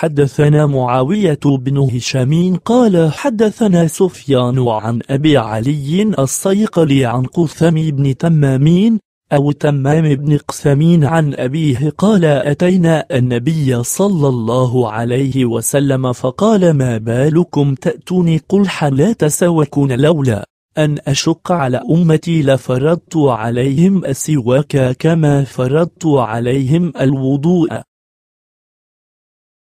حدثنا معاوية بن هشام قال حدثنا سفيان عن أبي علي الصيقلي عن قثم بن تمامين أو تمام بن قسمين عن أبيه قال أتينا النبي صلى الله عليه وسلم فقال ما بالكم تأتوني قلحا لا تسوكون لولا أن أشق على أمتي لفرضت عليهم السواك كما فرضت عليهم الوضوء